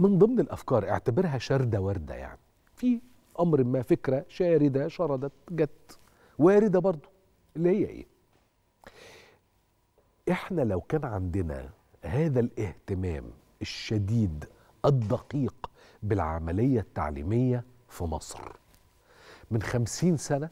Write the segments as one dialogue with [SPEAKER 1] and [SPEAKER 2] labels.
[SPEAKER 1] من ضمن الافكار اعتبرها شرده ورده يعني في امر ما فكره شارده شردت جت وارده برضو اللي هي ايه احنا لو كان عندنا هذا الاهتمام الشديد الدقيق بالعمليه التعليميه في مصر من خمسين سنه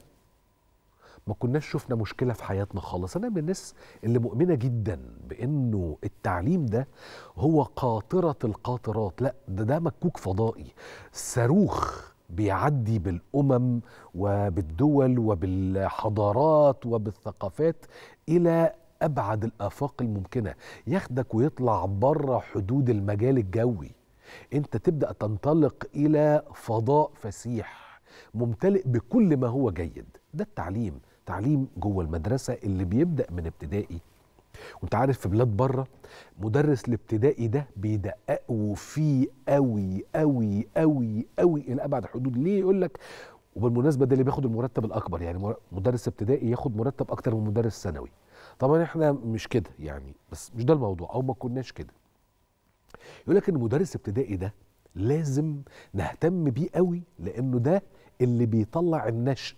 [SPEAKER 1] ما كناش شفنا مشكله في حياتنا خالص انا من الناس اللي مؤمنه جدا بانه التعليم ده هو قاطره القاطرات لا ده ده مكوك فضائي صاروخ بيعدي بالامم وبالدول وبالحضارات وبالثقافات الى ابعد الافاق الممكنه ياخدك ويطلع بره حدود المجال الجوي انت تبدا تنطلق الى فضاء فسيح ممتلئ بكل ما هو جيد ده التعليم التعليم جوه المدرسه اللي بيبدا من ابتدائي وانت عارف في بلاد بره مدرس الابتدائي ده بيدققوا فيه قوي قوي قوي قوي الى ابعد حدود ليه يقول لك وبالمناسبه ده اللي بياخد المرتب الاكبر يعني مدرس ابتدائي ياخد مرتب اكتر من مدرس ثانوي طبعا احنا مش كده يعني بس مش ده الموضوع او ما كناش كده يقول لك ان مدرس ابتدائي ده لازم نهتم بيه قوي لانه ده اللي بيطلع النشء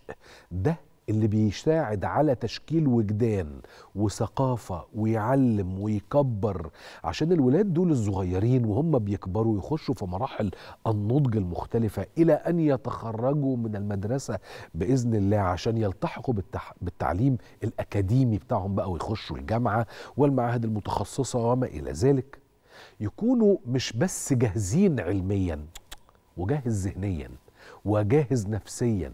[SPEAKER 1] ده اللي بيساعد على تشكيل وجدان وثقافة ويعلم ويكبر عشان الولاد دول الصغيرين وهم بيكبروا يخشوا في مراحل النضج المختلفة إلى أن يتخرجوا من المدرسة بإذن الله عشان يلتحقوا بالتح... بالتعليم الأكاديمي بتاعهم بقى ويخشوا الجامعة والمعاهد المتخصصة وما إلى ذلك يكونوا مش بس جاهزين علميا وجاهز ذهنيا وجاهز نفسيا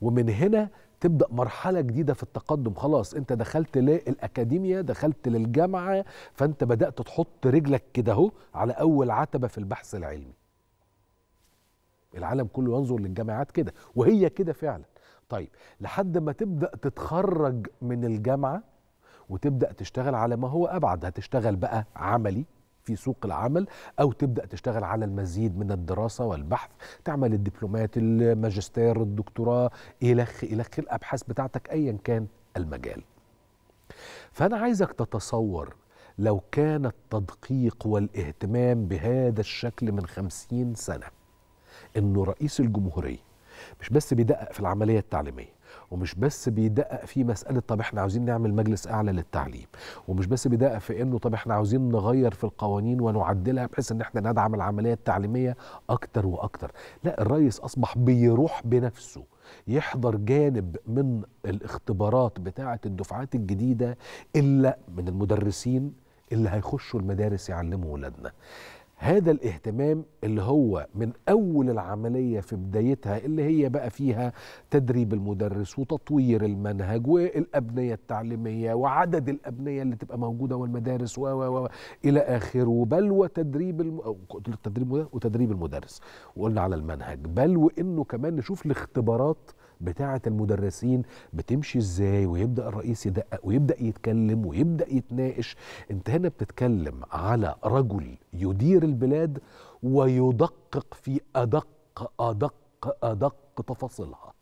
[SPEAKER 1] ومن هنا تبدا مرحله جديده في التقدم خلاص انت دخلت للاكاديميه دخلت للجامعه فانت بدات تحط رجلك كده اهو على اول عتبه في البحث العلمي العالم كله ينظر للجامعات كده وهي كده فعلا طيب لحد ما تبدا تتخرج من الجامعه وتبدا تشتغل على ما هو ابعد هتشتغل بقى عملي في سوق العمل أو تبدأ تشتغل على المزيد من الدراسة والبحث تعمل الدبلومات الماجستير الدكتوراه إلخ إلخ الأبحاث بتاعتك أيا كان المجال فأنا عايزك تتصور لو كان التدقيق والاهتمام بهذا الشكل من خمسين سنة إنه رئيس الجمهورية مش بس بيدقق في العملية التعليمية ومش بس بيدقق في مساله طب احنا عاوزين نعمل مجلس اعلى للتعليم ومش بس بيدقق في انه طب احنا عاوزين نغير في القوانين ونعدلها بحيث ان احنا ندعم العمليه التعليميه اكتر واكتر لا الرئيس اصبح بيروح بنفسه يحضر جانب من الاختبارات بتاعه الدفعات الجديده الا من المدرسين اللي هيخشوا المدارس يعلموا ولادنا هذا الاهتمام اللي هو من اول العمليه في بدايتها اللي هي بقى فيها تدريب المدرس وتطوير المنهج والابنيه التعليميه وعدد الابنيه اللي تبقى موجوده والمدارس و و الى اخره بل وتدريب الم... التدريب وتدريب المدرس وقلنا على المنهج بل وانه كمان نشوف الاختبارات بتاعه المدرسين بتمشي ازاي ويبدا الرئيس يدقق ويبدا يتكلم ويبدا يتناقش انت هنا بتتكلم على رجل يدير البلاد ويدقق في ادق ادق ادق تفاصيلها